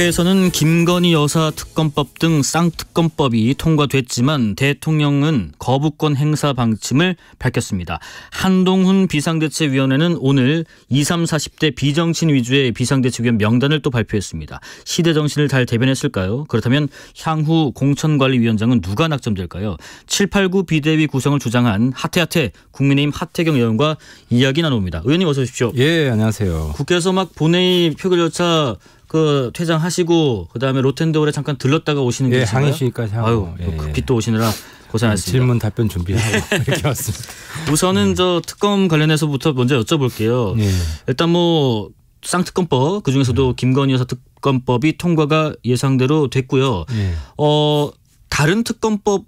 국회에서는 김건희 여사 특검법 등 쌍특검법이 통과됐지만 대통령은 거부권 행사 방침을 밝혔습니다. 한동훈 비상대책위원회는 오늘 2, 3, 40대 비정신 위주의 비상대책위원 명단을 또 발표했습니다. 시대 정신을 잘 대변했을까요? 그렇다면 향후 공천관리위원장은 누가 낙점될까요? 789 비대위 구성을 주장한 하태하태 국민의힘 하태경 의원과 이야기 나눕니다. 의원님 어서 오십시오. 예, 안녕하세요. 국회에서 막 본회의 표결 절차 그 퇴장하시고 그다음에 로텐더홀에 잠깐 들렀다가 오시는 게상 항해 시까지 하고 아유, 그 예, 예. 또 오시느라 고생하셨습니다. 질문 답변 준비하고 이렇게 왔습니다. 우선은 네. 저 특검 관련해서부터 먼저 여쭤볼게요. 예. 일단 뭐 쌍특검법 그 중에서도 네. 김건희 여사 특검법이 통과가 예상대로 됐고요. 예. 어 다른 특검법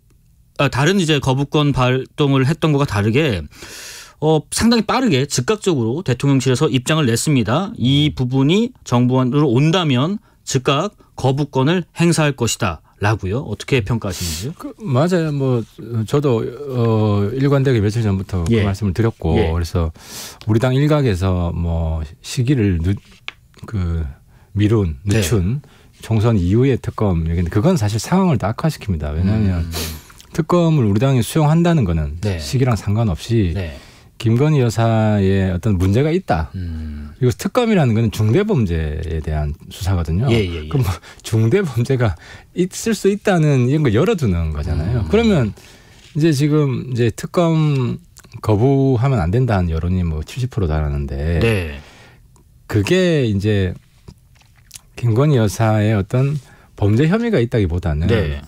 아, 다른 이제 거부권 발동을 했던 거가 다르게 어, 상당히 빠르게 즉각적으로 대통령실에서 입장을 냈습니다. 이 음. 부분이 정부안으로 온다면 즉각 거부권을 행사할 것이다. 라고요. 어떻게 음. 평가하시는지요? 그, 맞아요. 뭐 저도 어, 일관되게 며칠 전부터 그 예. 그 말씀을 드렸고 예. 그래서 우리 당 일각에서 뭐 시기를 늦, 그 미룬 네. 늦춘 네. 총선 이후의 특검 얘기인데 그건 사실 상황을 더 악화시킵니다. 왜냐하면 음. 특검을 우리 당이 수용한다는 거는 네. 시기랑 상관없이 네. 김건희 여사의 어떤 문제가 있다. 음. 그리고 특검이라는 건 중대 범죄에 대한 수사거든요. 예, 예, 예. 그럼 뭐 중대 범죄가 있을 수 있다는 이런 걸 열어두는 거잖아요. 음. 그러면 이제 지금 이제 특검 거부하면 안 된다는 여론이 뭐 70% 달하는데 네. 그게 이제 김건희 여사의 어떤 범죄 혐의가 있다기보다는 네.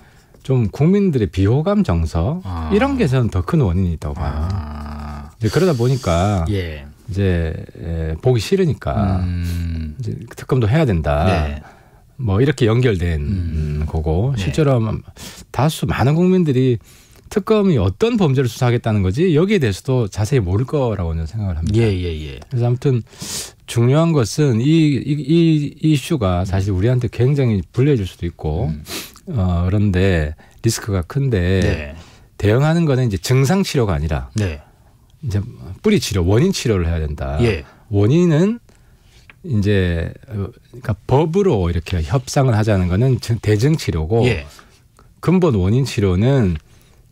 좀 국민들의 비호감 정서 아. 이런 게 저는 더 큰 원인이 있다고 봐요. 아. 예, 그러다 보니까 예. 이제 예, 보기 싫으니까 음. 이제 특검도 해야 된다. 네. 뭐 이렇게 연결된 음. 음 거고 네. 실제로 네. 다수 많은 국민들이 특검이 어떤 범죄를 수사하겠다는 거지 여기에 대해서도 자세히 모를 거라고 는 생각을 합니다. 예, 예, 예. 그래서 아무튼 중요한 것은 이, 이, 이 이슈가 사실 우리한테 굉장히 불리해질 수도 있고 음. 어, 그런데 리스크가 큰데 네. 대응하는 거는 이제 증상 치료가 아니라 네. 이제 뿌리 치료, 원인 치료를 해야 된다. 예. 원인은 이제 그러니까 법으로 이렇게 협상을 하자는 거는 대증 치료고 예. 근본 원인 치료는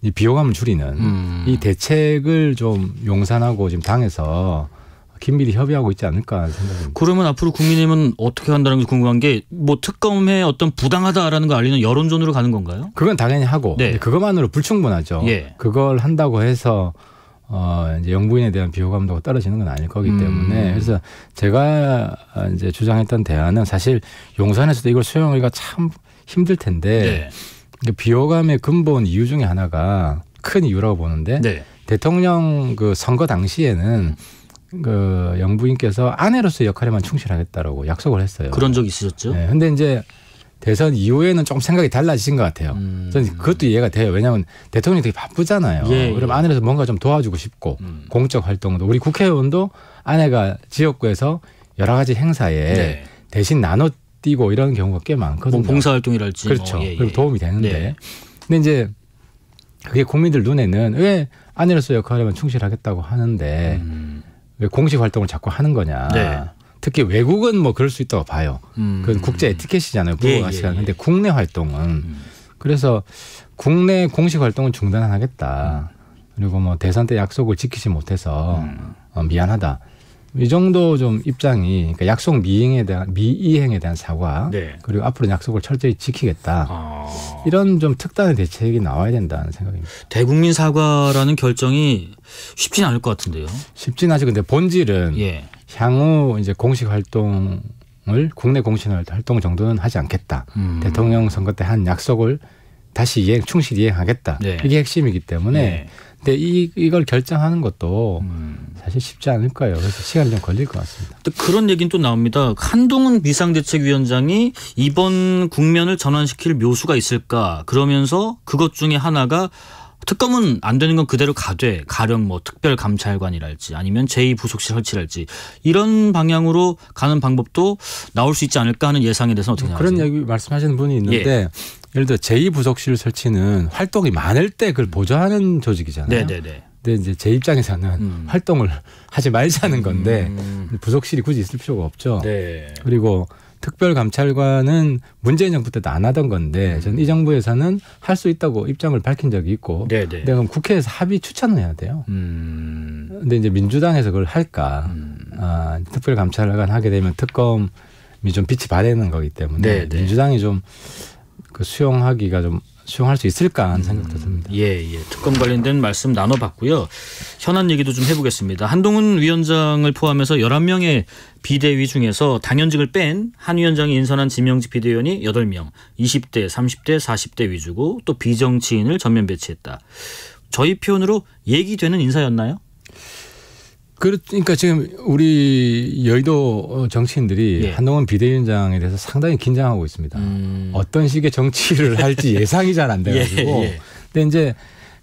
이 비호감을 줄이는 음. 이 대책을 좀 용산하고 지금 당에서 긴밀히 협의하고 있지 않을까 생각합니다. 그러면 앞으로 국민의힘은 어떻게 한다는 게 궁금한 게 뭐특검에 어떤 부당하다라는 걸 알리는 여론전으로 가는 건가요? 그건 당연히 하고 네. 그것만으로 불충분하죠. 예. 그걸 한다고 해서 어, 이제 영부인에 대한 비호감도가 떨어지는 건 아닐 거기 음. 때문에 음. 그래서 제가 이제 주장했던 대안은 사실 용산에서도 이걸 수용하기가 참 힘들 텐데 네. 그 비호감의 근본 이유 중에 하나가 큰 이유라고 보는데 네. 대통령 그 선거 당시에는 그 영부인께서 아내로서 역할에만 충실하겠다라고 약속을 했어요. 그런 적 있으셨죠? 네. 근데 이제 대선 이후에는 조금 생각이 달라지신 것 같아요. 음. 저는 그것도 이해가 돼요. 왜냐하면 대통령이 되게 바쁘잖아요. 예, 그럼 예. 안에서 뭔가 좀 도와주고 싶고 음. 공적 활동도 우리 국회의원도 아내가 지역구에서 여러 가지 행사에 네. 대신 나눠 뛰고 이런 경우가 꽤 많거든요. 뭐 봉사 활동이랄지 뭐. 그렇죠. 어, 예, 그리고 도움이 되는데 네. 근데 이제 그게 국민들 눈에는 왜 아내로서 역할에만 충실하겠다고 하는데 음. 왜 공식 활동을 자꾸 하는 거냐. 네. 특히 외국은 뭐 그럴 수 있다고 봐요. 음. 그건 국제 에티켓이잖아요. 예, 부가시간. 예, 예, 근데 국내 활동은 음. 그래서 국내 공식 활동은 중단하겠다. 그리고 뭐 대선 때 약속을 지키지 못해서 음. 어, 미안하다. 이 정도 좀 입장이 그러니까 약속 미행에 대한 미이행에 대한 사과 네. 그리고 앞으로 약속을 철저히 지키겠다 아. 이런 좀 특단의 대책이 나와야 된다는 생각입니다. 대국민 사과라는 결정이 쉽진 않을 것 같은데요. 쉽진 않죠. 근데 본질은 예. 향후 이제 공식 활동을 국내 공식 활동 정도는 하지 않겠다. 음. 대통령 선거 때 한 약속을 다시 이행 충실히 이행하겠다. 네. 이게 핵심이기 때문에 네. 근데 이 이걸 결정하는 것도 음. 사실 쉽지 않을 거예요. 그래서 시간이 좀 걸릴 것 같습니다. 또 그런 얘기는 또 나옵니다. 한동훈 비상대책위원장이 이번 국면을 전환시킬 묘수가 있을까? 그러면서 그것 중에 하나가 특검은 안 되는 건 그대로 가되 가령 뭐 특별감찰관이랄지 아니면 제2부속실 설치랄지 이런 방향으로 가는 방법도 나올 수 있지 않을까 하는 예상에 대해서 는 어떻게 뭐 생각하세요? 얘기 말씀하시는 분이 있는데 예. 를 들어 제2부속실 설치는 활동이 많을 때 그걸 보좌하는 조직이잖아요. 네네네. 네, 네. 근데 이제 제 입장에서는 음. 활동을 하지 말자는 건데 음. 부속실이 굳이 있을 필요가 없죠. 네. 그리고 특별감찰관은 문재인 정부 때도 안 하던 건데 음. 저는 이 정부에서는 할 수 있다고 입장을 밝힌 적이 있고 네네. 네. 근데 그럼 국회에서 합의 추천을 해야 돼요. 음. 근데 이제 민주당에서 그걸 할까? 음. 아, 특별감찰관 하게 되면 특검이 좀 빛이 바래는 거기 때문에 네네. 네. 민주당이 좀그 수용하기가 좀 수용할 수 있을까 하는 생각도 음, 듭니다. 예, 예. 특검 관련된 말씀 나눠봤고요. 현안 얘기도 좀 해보겠습니다. 한동훈 위원장을 포함해서 11명의 비대위 중에서 당연직을 뺀 한 위원장이 인선한 지명직 비대위원이 8명, 20대, 30대, 40대 위주고 또 비정치인을 전면 배치했다. 저희 표현으로 얘기되는 인사였나요? 그러니까 지금 우리 여의도 어, 정치인들이 예. 한동훈 비대위원장에 대해서 상당히 긴장하고 있습니다. 음. 어떤 식의 정치를 할지 예. 예상이 잘 안 돼가지고. 예, 예. 근데 이제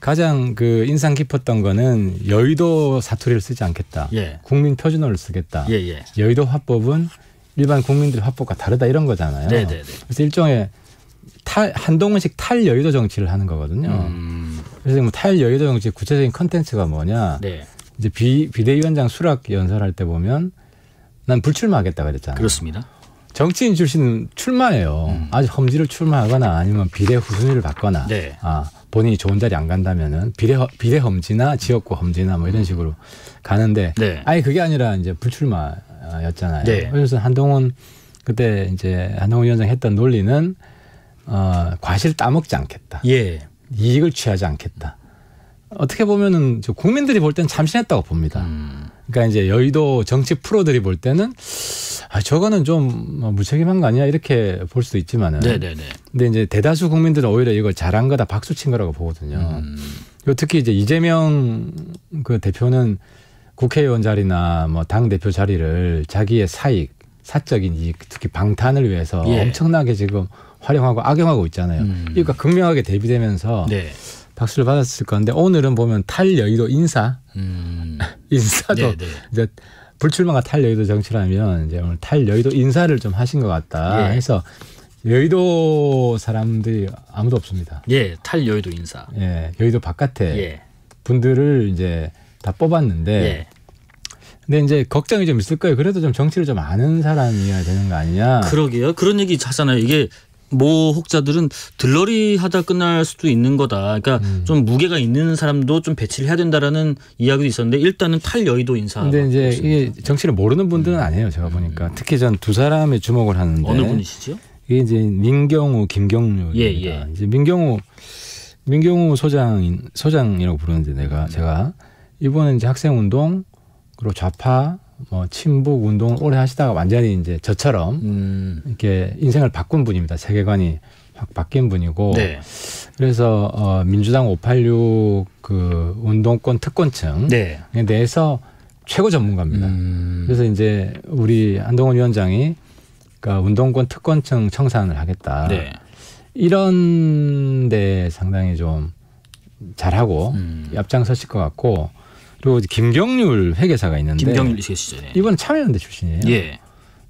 가장 그 인상 깊었던 거는 여의도 사투리를 쓰지 않겠다. 예. 국민 표준어를 쓰겠다. 예예. 예. 여의도 화법은 일반 국민들의 화법과 다르다 이런 거잖아요. 네네네. 네, 네. 그래서 일종의 탈 한동훈식 탈 여의도 정치를 하는 거거든요. 음. 그래서 뭐탈 여의도 정치 구체적인 컨텐츠가 뭐냐? 네. 이제 비, 비대위원장 수락 연설할 때 보면 난 불출마하겠다 그랬잖아요. 그렇습니다. 정치인 출신 은출마해요 음. 아주 험지를 출마하거나 아니면 비례 후순위를 받거나 네. 아, 본인이 좋은 자리 안 간다면은 비례 비례 험지나 지역구 험지나 뭐 이런 음. 식으로 가는데 네. 아예 그게 아니라 이제 불출마였잖아요. 네. 그래서 한동훈 그때 이제 한동훈 위원장 했던 논리는 어, 과실 따먹지 않겠다. 예. 이익을 취하지 않겠다. 어떻게 보면은 저 국민들이 볼 때는 참신했다고 봅니다. 음. 그러니까 이제 여의도 정치 프로들이 볼 때는 아 저거는 좀 뭐 무책임한 거 아니야 이렇게 볼 수도 있지만은. 네네네. 근데 이제 대다수 국민들은 오히려 이걸 잘한 거다 박수친 거라고 보거든요. 음. 특히 이제 이재명 그 대표는 국회의원 자리나 뭐 당 대표 자리를 자기의 사익 사적인 이익 특히 방탄을 위해서 예. 엄청나게 지금 활용하고 악용하고 있잖아요. 음. 그러니까 극명하게 대비되면서. 네. 박수를 받았을 건데 오늘은 보면 탈여의도 인사 음. 인사도 네네. 네. 이제 불출마가 탈여의도 정치라면 이제 오늘 탈여의도 인사를 좀 하신 것 같다 예. 해서 여의도 사람들이 아무도 없습니다. 예, 탈여의도 인사. 예, 여의도 바깥에 예. 분들을 이제 다 뽑았는데 예. 근데 이제 걱정이 좀 있을 거예요. 그래도 좀 정치를 좀 아는 사람이어야 되는 거 아니냐. 그러게요. 그런 얘기 하잖아요. 이게 모 혹자들은 들러리 하다 끝날 수도 있는 거다. 그러니까 음. 좀 무게가 있는 사람도 좀 배치를 해야 된다라는 이야기도 있었는데 일단은 탈여의도 인사. 근데 이제 이게 정치를 모르는 분들은 음. 아니에요. 제가 보니까 음. 특히 전 두 사람의 주목을 하는데 어느 분이시죠? 이게 이제 민경우 김경률입니다. 예, 예. 이제 민경우 민경우 소장 소장이라고 부르는데 내가 제가 이번에 이제 학생 운동 그리고 좌파 뭐 어, 친북 운동을 오래 하시다가 완전히 이제 저처럼 음. 이렇게 인생을 바꾼 분입니다. 세계관이 확 바뀐 분이고 네. 그래서 어 민주당 586 그 운동권 특권층에 네. 대해서 최고 전문가입니다. 음. 그래서 이제 우리 한동훈 위원장이 그 운동권 특권층 청산을 하겠다. 네. 이런 데 상당히 좀 잘하고 음. 앞장서실 것 같고 그리고 김경률 회계사가 있는데 김경률 씨시죠. 네. 이번 은 참여연대 출신이에요. 예.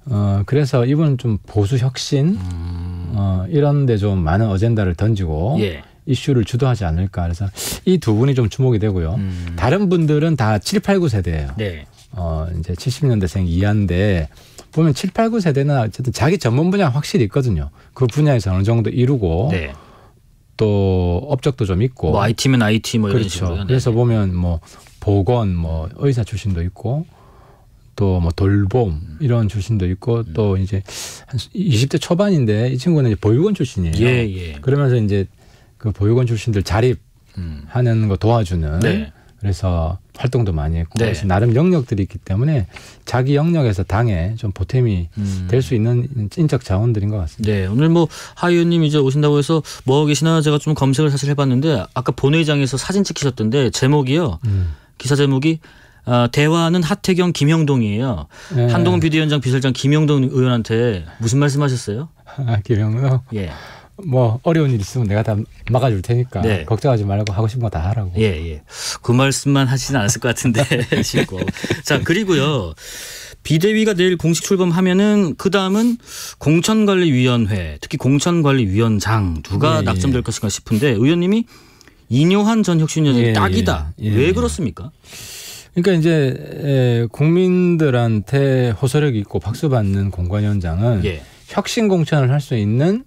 어 그래서 이번 좀 보수 혁신 음. 어 이런데 좀 많은 어젠다를 던지고 예. 이슈를 주도하지 않을까 그래서 이 두 분이 좀 주목이 되고요. 음. 다른 분들은 다 7, 8, 9 세대예요. 네. 어 이제 70년대생 이한데 보면 7, 8, 9 세대는 어쨌든 자기 전문 분야 확실히 있거든요. 그 분야에서 어느 정도 이루고 네. 또 업적도 좀 있고. 뭐 IT면 IT 뭐 그렇죠. 식으로. 네. 그래서 보면 뭐 보건 뭐 의사 출신도 있고 또 뭐 돌봄 음. 이런 출신도 있고 음. 또 이제 한 20대 초반인데 이 친구는 이제 보육원 출신이에요. 예, 예. 그러면서 이제 그 보육원 출신들 자립하는 음. 거 도와주는 네. 그래서 활동도 많이 했고 네. 그래서 나름 영역들이 있기 때문에 자기 영역에서 당에 좀 보탬이 음. 될수 있는 찐적 자원들인 것 같습니다. 네, 오늘 뭐하 의원님 이제 오신다고 해서 뭐 계시나 제가 좀 검색을 사실 해봤는데 아까 본회의장에서 사진 찍히셨던데 제목이요. 음. 기사 제목이 어, 대화는 하태경 김영동이에요. 네. 한동훈 비대위원장 비서장 김영동 의원한테 무슨 말씀하셨어요? 아, 김영동. 예. 뭐 어려운 일 있으면 내가 다 막아줄 테니까 네. 걱정하지 말고 하고 싶은 거 다 하라고. 예, 예. 그 말씀만 하시진 않았을 것 같은데 싶고. 자 그리고요 비대위가 내일 공식 출범하면은 그 다음은 공천관리위원회 특히 공천관리위원장 누가 예, 예. 낙점될 것인가 싶은데 의원님이 이뇨한 전 혁신위원장이 예, 딱이다. 예, 예. 왜 그렇습니까? 그러니까 이제 국민들한테 호소력 있고 박수 받는 공관위원장은 예. 혁신 공천을 할 수 있는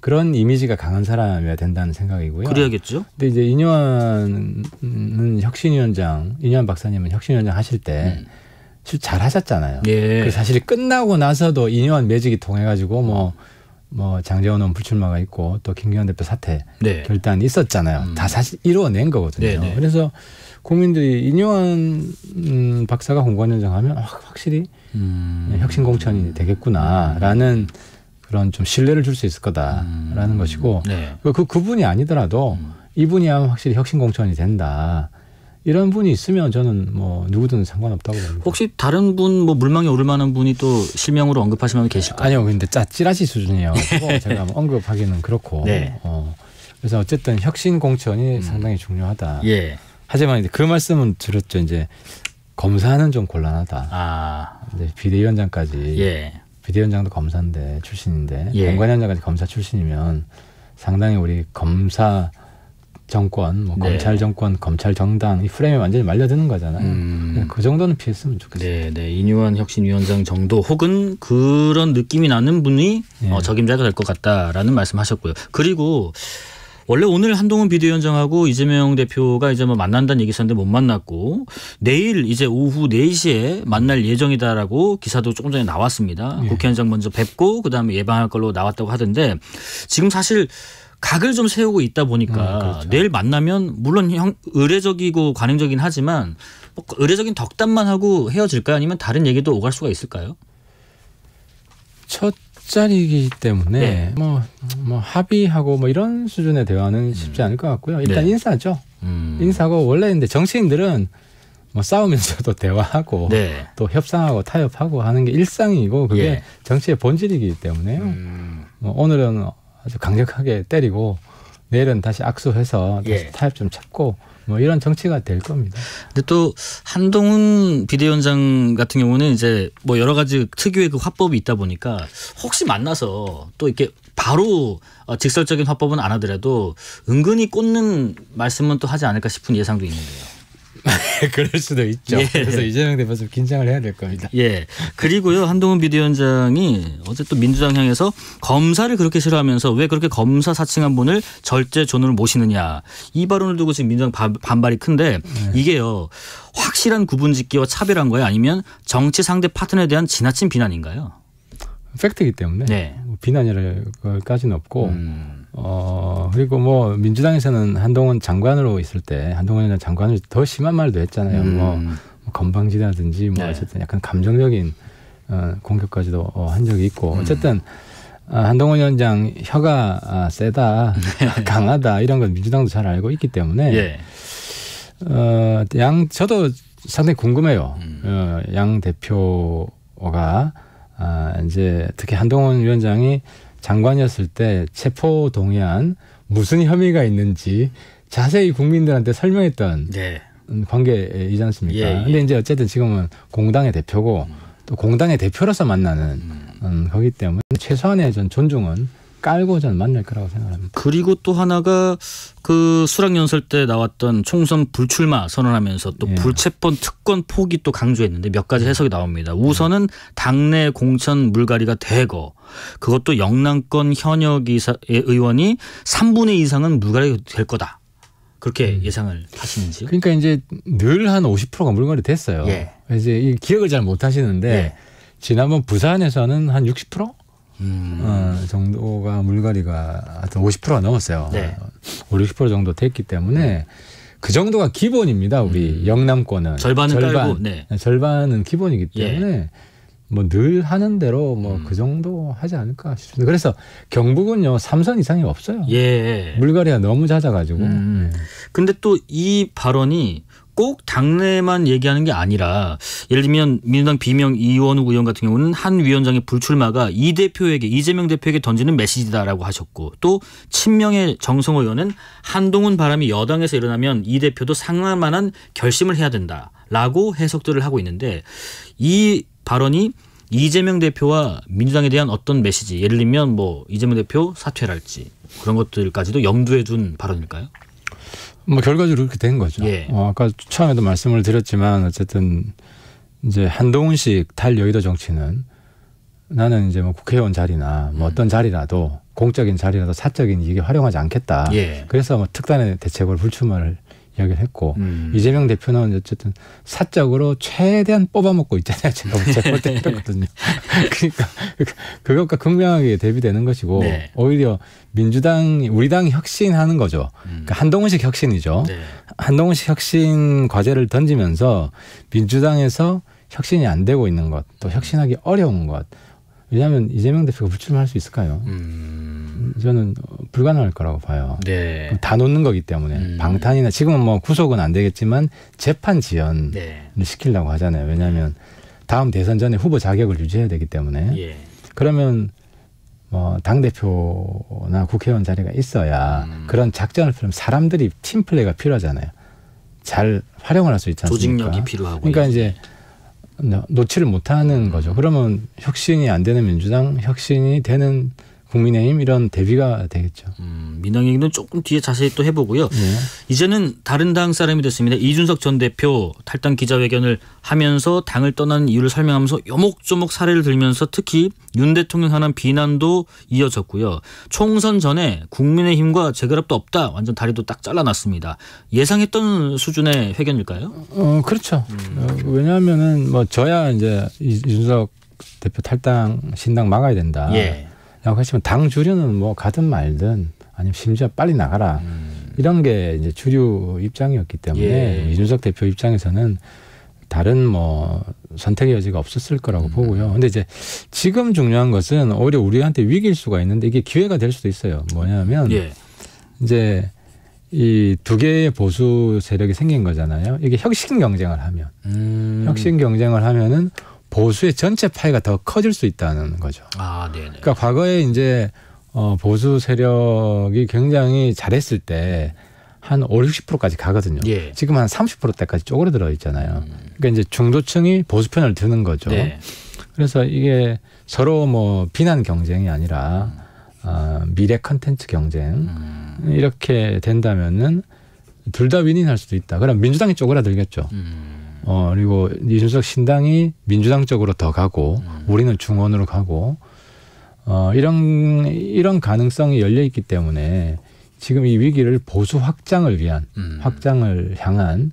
그런 이미지가 강한 사람이어야 된다는 생각이고요. 그래야겠죠. 근데 이제 이뇨한은 혁신위원장, 이뇨한 박사님은 혁신위원장 하실 때. 음. 잘 하셨잖아요. 예. 그 사실 끝나고 나서도 이뇨한 매직이 통해가지고 뭐 음. 뭐 장재원 의원 불출마가 있고 또 김기현 대표 사퇴 네. 결단이 있었잖아요. 음. 다 사실 이루어낸 거거든요. 네네. 네. 그래서 국민들이 이뇨한 음, 박사가 공관위원장 하면 아, 확실히 음. 혁신 공천이 되겠구나라는 그런 좀 신뢰를 줄 수 있을 거다라는 음. 것이고 네. 그 그분이 아니더라도 음. 이분이야 확실히 혁신 공천이 된다. 이런 분이 있으면 저는 뭐 누구든 상관없다고 봅니다. 혹시 다른 분 뭐 물망에 오를 만한 분이 또 실명으로 언급하시면 계실까요? 아니요, 근데 짜 찌라시 수준이에요. 네. 제가 뭐 언급하기는 그렇고. 네. 어, 그래서 어쨌든 혁신 공천이 음. 상당히 중요하다. 예. 하지만 이제 그 말씀은 들었죠. 이제 검사는 좀 곤란하다. 아. 이제 비대위원장까지. 예. 비대위원장도 검사인데 출신인데 예. 공관위원장까지 검사 출신이면 상당히 우리 검사 정권, 뭐 네. 검찰 정권, 검찰 정당 이 프레임에 완전히 말려드는 거잖아요. 음. 네, 그 정도는 피했으면 좋겠습니다. 네, 네. 이뉴한 혁신위원장 정도 혹은 그런 느낌이 나는 분이 네. 어, 적임자가 될 것 같다라는 말씀하셨고요. 그리고 원래 오늘 한동훈 비대위원장하고 이재명 대표가 이제 뭐 만난다는 얘기 있었는데 못 만났고 내일 이제 오후 4시에 만날 예정이다라고 기사도 조금 전에 나왔습니다. 네. 국회의원장 먼저 뵙고 그다음에 예방할 걸로 나왔다고 하던데 지금 사실 각을 좀 세우고 있다 보니까 음, 그렇죠. 내일 만나면 물론 형, 의례적이고 관행적인 하지만 뭐 의례적인 덕담만 하고 헤어질까요? 아니면 다른 얘기도 오갈 수가 있을까요? 첫 짜리이기 때문에 뭐뭐 네. 뭐, 뭐 합의하고 뭐 이런 수준의 대화는 음. 쉽지 않을 것 같고요. 일단 네. 인사죠. 음. 인사고 원래 인데 정치인들은 뭐 싸우면서도 대화하고 네. 또 협상하고 타협하고 하는 게 일상이고 그게 예. 정치의 본질이기 때문에요. 음. 뭐 오늘은 아주 강력하게 때리고 내일은 다시 악수해서 다시 예. 타협 좀 찾고 뭐 이런 정치가 될 겁니다. 근데 또 한동훈 비대위원장 같은 경우는 이제 뭐 여러 가지 특유의 그 화법이 있다 보니까 혹시 만나서 또 이렇게 바로 어, 직설적인 화법은 안 하더라도 은근히 꽂는 말씀은 또 하지 않을까 싶은 예상도 있는데요. 그럴 수도 있죠. 예. 그래서 이재명 대표 좀 긴장을 해야 될 겁니다. 예. 그리고요 한동훈 비대위원장이 어제 또 민주당 향해서 검사를 그렇게 싫어하면서 왜 그렇게 검사 사칭한 분을 절제 존으로 모시느냐 이 발언을 두고 지금 민주당 바, 반발이 큰데 네. 이게요 확실한 구분짓기와 차별한 거예요 아니면 정치 상대 파트너에 대한 지나친 비난인가요? 팩트이기 때문에 네. 뭐 비난이랄 것까지는 없고. 음. 어, 그리고 뭐, 민주당에서는 한동훈 장관으로 있을 때, 한동훈이 장관을 더 심한 말도 했잖아요. 뭐 음. 뭐, 건방지다든지, 뭐, 네. 어쨌든 약간 감정적인 어, 공격까지도 어, 한 적이 있고, 음. 어쨌든, 아, 한동훈 위원장 혀가 아, 세다, 네. 강하다, 이런 건 민주당도 잘 알고 있기 때문에, 예. 어, 양, 저도 상당히 궁금해요. 음. 어, 양 대표가, 아, 이제 특히 한동훈 위원장이 장관이었을 때 체포 동의안 무슨 혐의가 있는지 자세히 국민들한테 설명했던 네. 예. 음, 관계이지 않습니까? 예, 예. 근데 이제 어쨌든 지금은 공당의 대표고 음. 또 공당의 대표로서 만나는 음. 음, 거기 때문에 최소한의 전 존중은 깔고 저는 만날 거라고 생각합니다. 그리고 또 하나가 그 수락 연설 때 나왔던 총선 불출마 선언하면서 또 예. 불체포 특권 포기 또 강조했는데 몇 가지 해석이 나옵니다. 우선은 당내 공천 물갈이가 대거 그것도 영남권 현역 이사, 의원이 3분의 이상은 물갈이 될 거다. 그렇게 음. 예상을 하시는지? 그러니까 이제 늘 한 50%가 물갈이 됐어요. 예. 이제 이 기억을 잘 못 하시는데 예. 지난번 부산에서는 한 60%? 음. 어, 정도가 물갈이가 하여튼 50%가 넘었어요. 네. 5, 60% 정도 됐기 때문에 그 정도가 기본입니다. 우리 음. 영남권은 절반은 절반, 깔고 네. 네. 절반은 기본이기 예. 때문에 예. 뭐 뭐늘 하는 대로 뭐그 음. 그 정도 하지 않을까 싶습니다. 그래서 경북은요 삼선 이상이 없어요. 예. 물갈이가 너무 잦아가지고. 음. 네. 근데 또 이 발언이 꼭 당내만 얘기하는 게 아니라 예를 들면 민주당 비명 이원우 의원 같은 경우는 한 위원장의 불출마가 이 대표에게 이재명 대표에게 던지는 메시지다라고 하셨고 또 친명의 정성 의원은 한동훈 바람이 여당에서 일어나면 이 대표도 상할 만한 결심을 해야 된다라고 해석들을 하고 있는데 이 발언이 이재명 대표와 민주당에 대한 어떤 메시지 예를 들면 뭐 이재명 대표 사퇴랄지 그런 것들까지도 염두에 둔 발언일까요? 뭐 결과적으로 그렇게 된 거죠. 예. 어, 아까 처음에도 말씀을 드렸지만 어쨌든 이제 한동훈식 탈여의도 정치는 나는 이제 뭐 국회의원 자리나 뭐 음. 어떤 자리라도 공적인 자리라도 사적인 이익에 활용하지 않겠다. 예. 그래서 뭐 특단의 대책을 불출마를 이야기를 했고 음. 이재명 대표는 어쨌든 사적으로 최대한 뽑아먹고 있잖아요. 제가 제볼 때 그랬거든요. 그러니까 그것과 극명하게 대비되는 것이고 네. 오히려 민주당이 우리 당이 혁신하는 거죠. 음. 그러니까 한동훈식 혁신이죠. 네. 한동훈식 혁신 과제를 던지면서 민주당에서 혁신이 안 되고 있는 것, 또 혁신하기 어려운 것, 왜냐하면 이재명 대표가 불출마할 수 있을까요? 음. 저는 불가능할 거라고 봐요. 네. 다 놓는 거기 때문에 음. 방탄이나 지금은 뭐 구속은 안 되겠지만 재판 지연을 네. 시키려고 하잖아요. 왜냐하면 다음 대선 전에 후보 자격을 유지해야 되기 때문에 예. 그러면 뭐 당 대표나 국회의원 자리가 있어야 음. 그런 작전을 펴면 사람들이 팀 플레이가 필요하잖아요. 잘 활용을 할 수 있지 않습니까? 조직력이 필요하고 그러니까 이제 네. 놓지를 못하는 거죠. 그러면 혁신이 안 되는 민주당, 혁신이 되는 국민의힘 이런 대비가 되겠죠. 음, 민영 얘기는 조금 뒤에 자세히 또 해보고요. 네. 이제는 다른 당 사람이 됐습니다. 이준석 전 대표 탈당 기자회견을 하면서 당을 떠난 이유를 설명하면서 요목조목 사례를 들면서 특히 윤 대통령 하는 비난도 이어졌고요. 총선 전에 국민의힘과 재결합도 없다. 완전 다리도 딱 잘라놨습니다. 예상했던 수준의 회견일까요? 어, 그렇죠. 음. 왜냐하면은 뭐 저야 이제 이준석 대표 탈당 신당 막아야 된다. 예. 라고 하시면 당 주류는 뭐 가든 말든 아니면 심지어 빨리 나가라. 음. 이런 게 이제 주류 입장이었기 때문에 예. 이준석 대표 입장에서는 다른 뭐 선택의 여지가 없었을 거라고 음. 보고요. 근데 이제 지금 중요한 것은 오히려 우리한테 위기일 수가 있는데 이게 기회가 될 수도 있어요. 뭐냐면 예. 이제 이 두 개의 보수 세력이 생긴 거잖아요. 이게 혁신 경쟁을 하면 음. 혁신 경쟁을 하면은 보수의 전체 파이가 더 커질 수 있다는 거죠. 아, 네. 그러니까 과거에 이제 어, 보수 세력이 굉장히 잘했을 때 한 5, 60%까지 가거든요. 예. 지금 한 30%대까지 쪼그려들어 있잖아요. 음. 그러니까 이제 중도층이 보수 편을 드는 거죠. 네. 그래서 이게 서로 뭐 비난 경쟁이 아니라 어, 미래 컨텐츠 경쟁 음. 이렇게 된다면은 둘다 윈윈할 수도 있다. 그럼 민주당이 쪼그라들겠죠. 음. 어, 그리고 이준석 신당이 민주당 쪽으로 더 가고 음. 우리는 중원으로 가고 어, 이런 이런 가능성이 열려 있기 때문에 지금 이 위기를 보수 확장을 위한 음. 확장을 향한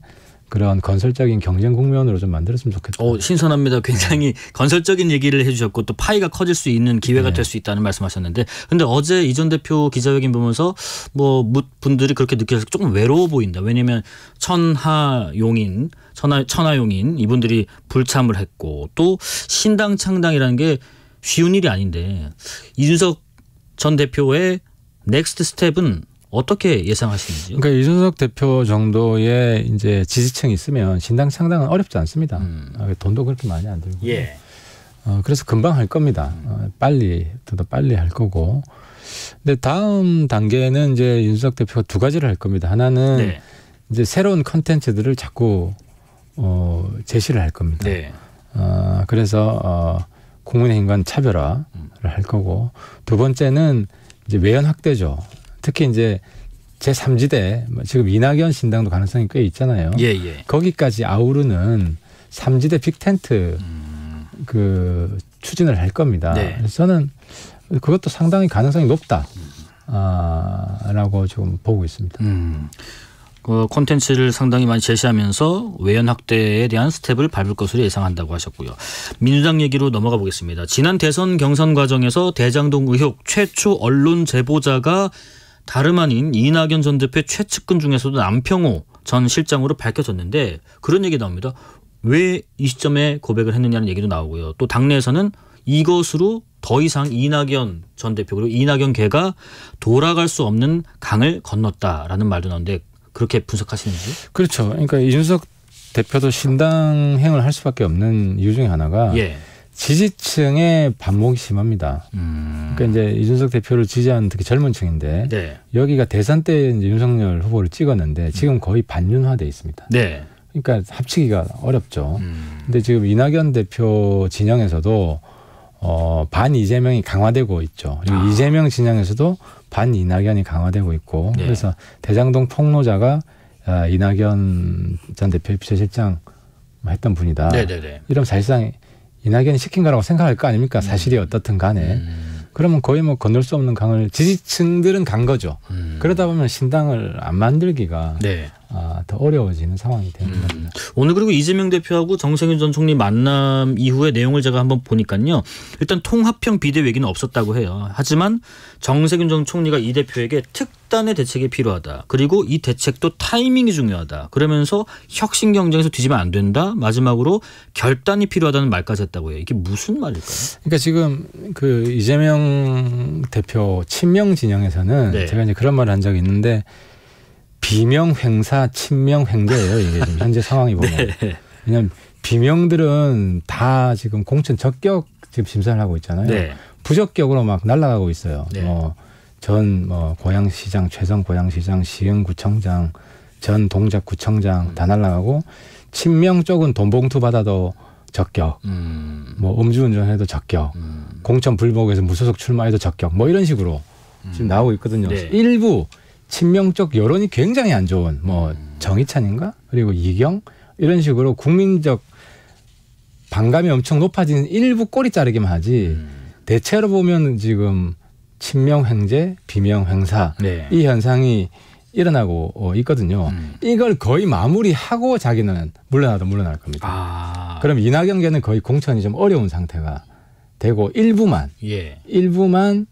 그런 건설적인 경쟁 국면으로 좀 만들었으면 좋겠다. 오, 어, 신선합니다. 굉장히 네. 건설적인 얘기를 해주셨고 또 파이가 커질 수 있는 기회가 네. 될수 있다는 말씀하셨는데, 근데 어제 이 전 대표 기자회견 보면서 뭐 분들이 그렇게 느껴서 조금 외로워 보인다. 왜냐하면 천하 용인, 천하 천하 용인 이분들이 불참을 했고 또 신당 창당이라는 게 쉬운 일이 아닌데 이준석 전 대표의 넥스트 스텝은 어떻게 예상하시는지요? 그러니까 이준석 대표 정도의 이제 지지층이 있으면 신당 창당은 어렵지 않습니다. 음. 아, 돈도 그렇게 많이 안 들고. 예. 어, 그래서 금방 할 겁니다. 음. 어, 빨리 더 빨리 할 거고. 근데 다음 단계는 이제 윤석 대표가 두 가지를 할 겁니다. 하나는 네. 이제 새로운 컨텐츠들을 자꾸 어, 제시를 할 겁니다. 네. 어, 그래서 어, 국민의힘 간 차별화를 음. 할 거고 두 번째는 이제 외연 확대죠. 특히 이제 제3지대 뭐 지금 이낙연 신당도 가능성이 꽤 있잖아요. 예, 예. 거기까지 아우르는 3지대 빅텐트 음. 그 추진을 할 겁니다. 네. 그래서 저는 그것도 상당히 가능성이 높다. 아라고 지금 보고 있습니다. 음. 그 콘텐츠를 상당히 많이 제시하면서 외연 확대에 대한 스텝을 밟을 것으로 예상한다고 하셨고요. 민주당 얘기로 넘어가 보겠습니다. 지난 대선 경선 과정에서 대장동 의혹 최초 언론 제보자가 다름 아닌 이낙연 전 대표의 최측근 중에서도 남평호 전 실장으로 밝혀졌는데 그런 얘기 나옵니다. 왜 이 시점에 고백을 했느냐는 얘기도 나오고요. 또 당내에서는 이것으로 더 이상 이낙연 전 대표 그리고 이낙연 개가 돌아갈 수 없는 강을 건넜다라는 말도 나오는데 그렇게 분석하시는지? 그렇죠. 그러니까 이준석 대표도 신당 행을 할 수밖에 없는 이유 중에 하나가 예. 지지층의 반목이 심합니다. 음. 그러니까 이제 이준석 대표를 지지하는 특히 젊은 층인데 네. 여기가 대선 때 이제 윤석열 후보를 찍었는데 음. 지금 거의 반윤화돼 있습니다. 네. 그러니까 합치기가 어렵죠. 음. 근데 지금 이낙연 대표 진영에서도 어, 반 이재명이 강화되고 있죠. 그리고 아. 이재명 진영에서도 반 이낙연이 강화되고 있고 네. 그래서 대장동 폭로자가 아, 이낙연 전 대표 비서실장 했던 분이다. 네네네. 네, 네. 이런 사실상 이낙연이 시킨 거라고 생각할 거 아닙니까? 음. 사실이 어떻든 간에. 음. 그러면 거의 뭐 건널 수 없는 강을 지지층들은 간 거죠. 음. 그러다 보면 신당을 안 만들기가 네. 아, 더 어려워지는 상황이 되는 음. 겁니다. 오늘 그리고 이재명 대표하고 정세균 전 총리 만남 이후의 내용을 제가 한번 보니까요. 일단 통합형 비대위기는 없었다고 해요. 하지만 정세균 전 총리가 이 대표에게 특단의 대책이 필요하다. 그리고 이 대책도 타이밍이 중요하다. 그러면서 혁신 경쟁에서 뒤지면 안 된다. 마지막으로 결단이 필요하다는 말까지 했다고 해요. 이게 무슨 말일까요? 그러니까 지금 그 이재명 대표 친명 진영에서는 네. 제가 이제 그런 말을 한 적이 있는데 비명횡사, 친명횡재예요. 이게 지금 현재 상황이 보면. 네. 왜냐하면 비명들은 다 지금 공천 적격 지금 심사를 하고 있잖아요. 네. 부적격으로 막 날아가고 있어요. 네. 뭐전뭐 뭐 고양시장, 최성 고양시장, 시흥구청장, 전 동작구청장 음. 다 날아가고 친명 쪽은 돈봉투 받아도 적격, 음. 뭐 음주운전해도 적격, 음. 공천 불복에서 무소속 출마해도 적격, 뭐 이런 식으로 지금 음. 나오고 있거든요. 네. 일부 친명적 여론이 굉장히 안 좋은 뭐 정의찬인가 그리고 이경 이런 식으로 국민적 반감이 엄청 높아진 일부 꼬리 자르기만 하지 음. 대체로 보면 지금 친명 횡재 비명 횡사 네. 이 현상이 일어나고 어, 있거든요. 음. 이걸 거의 마무리하고 자기는 물러나도 물러날 겁니다. 아. 그럼 이낙연계는 거의 공천이 좀 어려운 상태가 되고 일부만 예. 일부만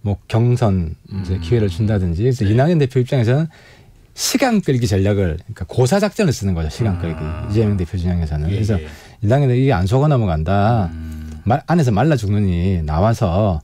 뭐 경선 음. 이제 기회를 준다든지 그래서 네. 이낙연 대표 입장에서는 시간 끌기 전략을 그러니까 고사 작전을 쓰는 거죠. 시간 아. 끌기 아. 이재명 대표 진영에서는 예, 그래서 예. 이낙연 이게 안 속아 넘어간다. 음. 말, 안에서 말라 죽느니 나와서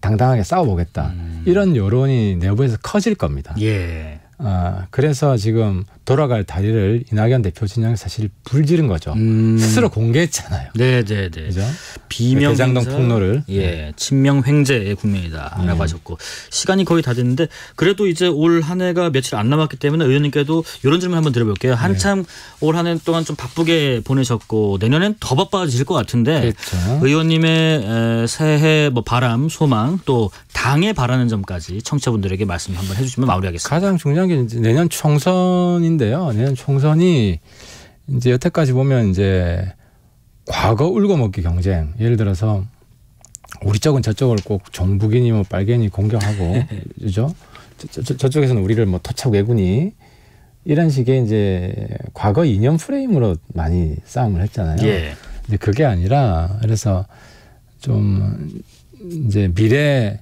당당하게 싸워보겠다. 음. 이런 여론이 내부에서 커질 겁니다. 예. 아, 그래서 지금 돌아갈 다리를 이낙연 대표 진영이 사실 불지른 거죠. 음. 스스로 공개했잖아요. 네, 네, 네. 그죠? 비명 대장동 폭로를 예 친명 횡재의 국민이다라고 네. 음. 하셨고 시간이 거의 다 됐는데 그래도 이제 올 한 해가 며칠 안 남았기 때문에 의원님께도 이런 질문 한번 드려볼게요 네. 한참 네. 올한 해 동안 좀 바쁘게 보내셨고 내년엔 더바빠질것 같은데 그렇죠. 의원님의 새해 뭐 바람 소망 또 당에 바라는 점까지 청취자분들에게 말씀 한번 해주시면 마무리하겠습니다 가장 중요한 게 내년 총선인데요 내년 총선이 이제 여태까지 보면 이제 과거 울고먹기 경쟁 예를 들어서 우리 쪽은 저쪽을 꼭 종북이니 뭐 빨갱이 공격하고 네. 그죠 저, 저, 저쪽에서는 우리를 뭐 토착 외군이 이런 식의 이제 과거 이념 프레임으로 많이 싸움을 했잖아요. 예. 근데 그게 아니라 그래서 좀 이제 미래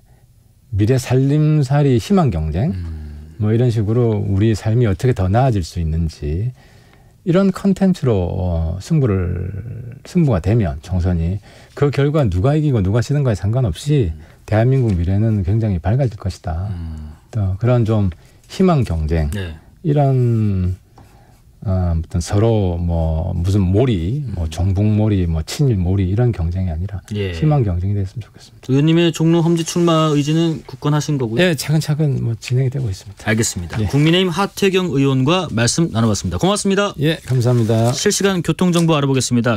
미래 살림살이 희망 경쟁 음. 뭐 이런 식으로 우리 삶이 어떻게 더 나아질 수 있는지 이런 컨텐츠로 어, 승부를 승부가 되면 정선이그 결과 누가 이기고 누가 지는거에 상관없이 음. 대한민국 미래는 굉장히 밝아질 것이다. 음. 또 그런 좀 희망 경쟁 네. 이런 아, 아무튼 서로 뭐 무슨 몰이 뭐 음. 종북몰이 뭐 친일몰이 이런 경쟁이 아니라 예. 희망 경쟁이 됐으면 좋겠습니다. 의원님의 종로 험지 출마 의지는 굳건하신 거고요. 예, 차근차근 뭐 진행이 되고 있습니다. 알겠습니다. 예. 국민의힘 하태경 의원과 말씀 나눠봤습니다. 고맙습니다. 예, 감사합니다. 실시간 교통 정보 알아보겠습니다.